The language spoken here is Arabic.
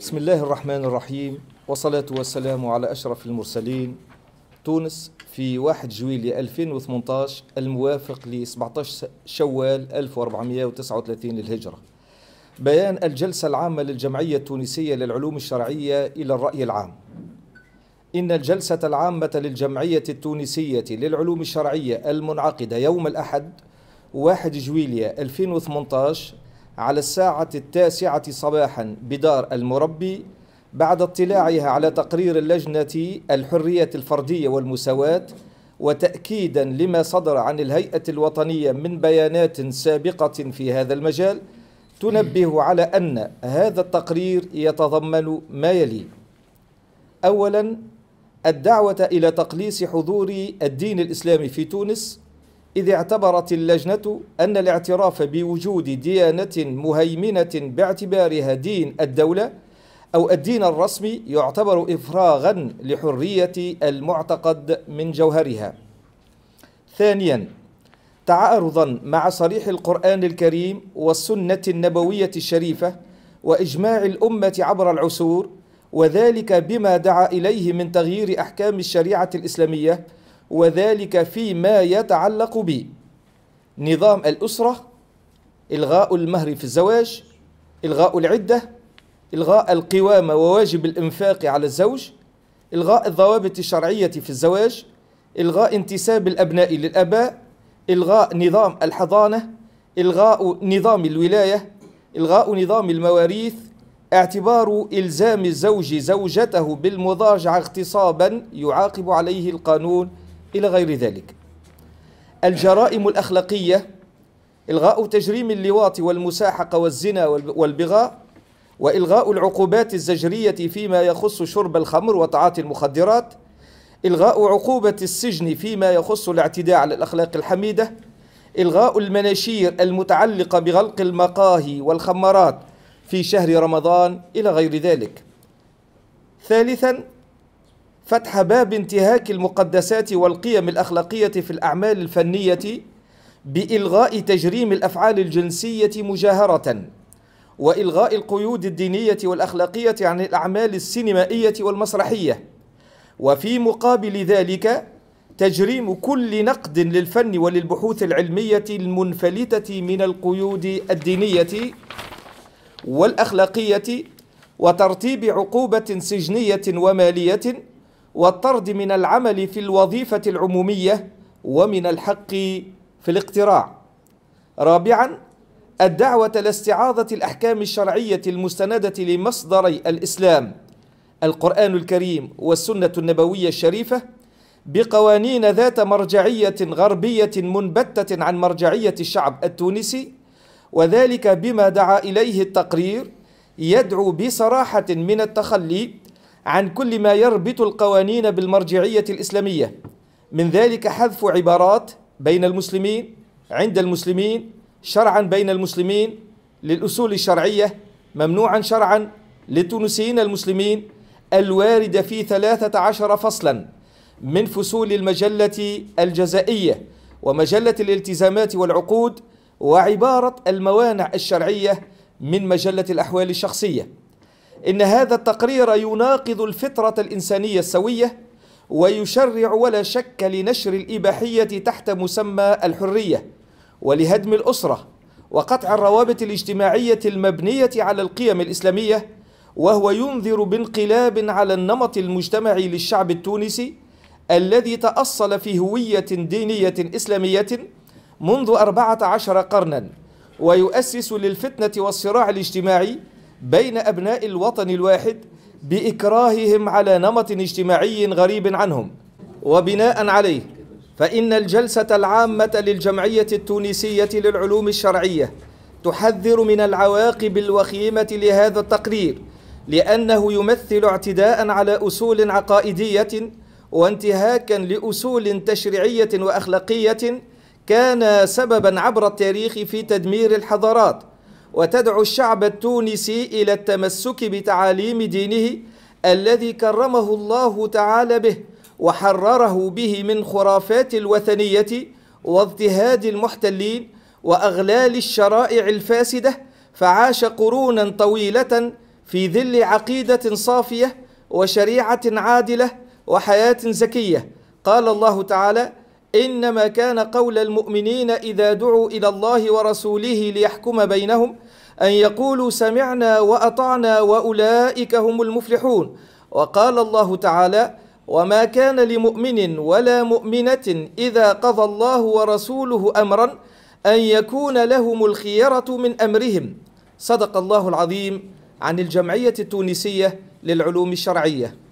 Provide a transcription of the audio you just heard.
بسم الله الرحمن الرحيم والصلاة والسلام على أشرف المرسلين تونس في 1 جويلية 2018 الموافق ل 17 شوال 1439 للهجرة بيان الجلسة العامة للجمعية التونسية للعلوم الشرعية إلى الرأي العام إن الجلسة العامة للجمعية التونسية للعلوم الشرعية المنعقدة يوم الأحد 1 جويلية 2018 على الساعة التاسعة صباحا بدار المربي بعد اطلاعها على تقرير اللجنة الحرية الفردية والمساواة وتأكيدا لما صدر عن الهيئة الوطنية من بيانات سابقة في هذا المجال تنبه على أن هذا التقرير يتضمن ما يلي أولا الدعوة إلى تقليص حضور الدين الإسلامي في تونس إذ اعتبرت اللجنة أن الاعتراف بوجود ديانة مهيمنة باعتبارها دين الدولة أو الدين الرسمي يعتبر إفراغا لحرية المعتقد من جوهرها ثانيا تعارضا مع صريح القرآن الكريم والسنة النبوية الشريفة وإجماع الأمة عبر العصور وذلك بما دعا إليه من تغيير أحكام الشريعة الإسلامية وذلك فيما يتعلق بنظام الأسرة إلغاء المهر في الزواج إلغاء العدة إلغاء القوامة وواجب الإنفاق على الزوج إلغاء الضوابط الشرعية في الزواج إلغاء انتساب الأبناء للأباء إلغاء نظام الحضانة إلغاء نظام الولاية إلغاء نظام المواريث اعتبار إلزام الزوج زوجته بالمضاجعة اغتصابا يعاقب عليه القانون إلى غير ذلك الجرائم الأخلاقية إلغاء تجريم اللواط والمساحقة والزنا والبغاء وإلغاء العقوبات الزجرية فيما يخص شرب الخمر وتعاطي المخدرات إلغاء عقوبة السجن فيما يخص الاعتداء على الأخلاق الحميدة إلغاء المناشير المتعلقة بغلق المقاهي والخمارات في شهر رمضان إلى غير ذلك ثالثا فتح باب انتهاك المقدسات والقيم الاخلاقيه في الاعمال الفنيه بالغاء تجريم الافعال الجنسيه مجاهره والغاء القيود الدينيه والاخلاقيه عن الاعمال السينمائيه والمسرحيه وفي مقابل ذلك تجريم كل نقد للفن وللبحوث العلميه المنفلته من القيود الدينيه والاخلاقيه وترتيب عقوبه سجنيه وماليه والطرد من العمل في الوظيفة العمومية ومن الحق في الاقتراع رابعا الدعوة لاستعاضة الأحكام الشرعية المستندة لمصدري الإسلام القرآن الكريم والسنة النبوية الشريفة بقوانين ذات مرجعية غربية منبتة عن مرجعية الشعب التونسي وذلك بما دعا إليه التقرير يدعو بصراحة من التخلي عن كل ما يربط القوانين بالمرجعية الإسلامية من ذلك حذف عبارات بين المسلمين عند المسلمين شرعا بين المسلمين للأصول الشرعية ممنوعا شرعا للتونسيين المسلمين الواردة في 13 فصلا من فصول المجلة الجزائية ومجلة الالتزامات والعقود وعبارة الموانع الشرعية من مجلة الأحوال الشخصية إن هذا التقرير يناقض الفطرة الإنسانية السوية ويشرع ولا شك لنشر الإباحية تحت مسمى الحرية ولهدم الأسرة وقطع الروابط الاجتماعية المبنية على القيم الإسلامية وهو ينذر بانقلاب على النمط المجتمعي للشعب التونسي الذي تأصل في هوية دينية إسلامية منذ أربعة عشر قرنا ويؤسس للفتنة والصراع الاجتماعي بين أبناء الوطن الواحد بإكراههم على نمط اجتماعي غريب عنهم وبناء عليه فإن الجلسة العامة للجمعية التونسية للعلوم الشرعية تحذر من العواقب الوخيمة لهذا التقرير لأنه يمثل اعتداء على أصول عقائدية وانتهاكا لأصول تشريعية وأخلاقية كان سببا عبر التاريخ في تدمير الحضارات وتدعو الشعب التونسي إلى التمسك بتعاليم دينه الذي كرمه الله تعالى به وحرره به من خرافات الوثنية واضطهاد المحتلين وأغلال الشرائع الفاسدة فعاش قرونا طويلة في ظل عقيدة صافية وشريعة عادلة وحياة زكية قال الله تعالى إنما كان قول المؤمنين إذا دعوا إلى الله ورسوله ليحكم بينهم أن يقولوا سمعنا وأطعنا وأولئك هم المفلحون وقال الله تعالى وما كان لمؤمن ولا مؤمنة إذا قضى الله ورسوله أمرا أن يكون لهم الخيرة من أمرهم صدق الله العظيم عن الجمعية التونسية للعلوم الشرعية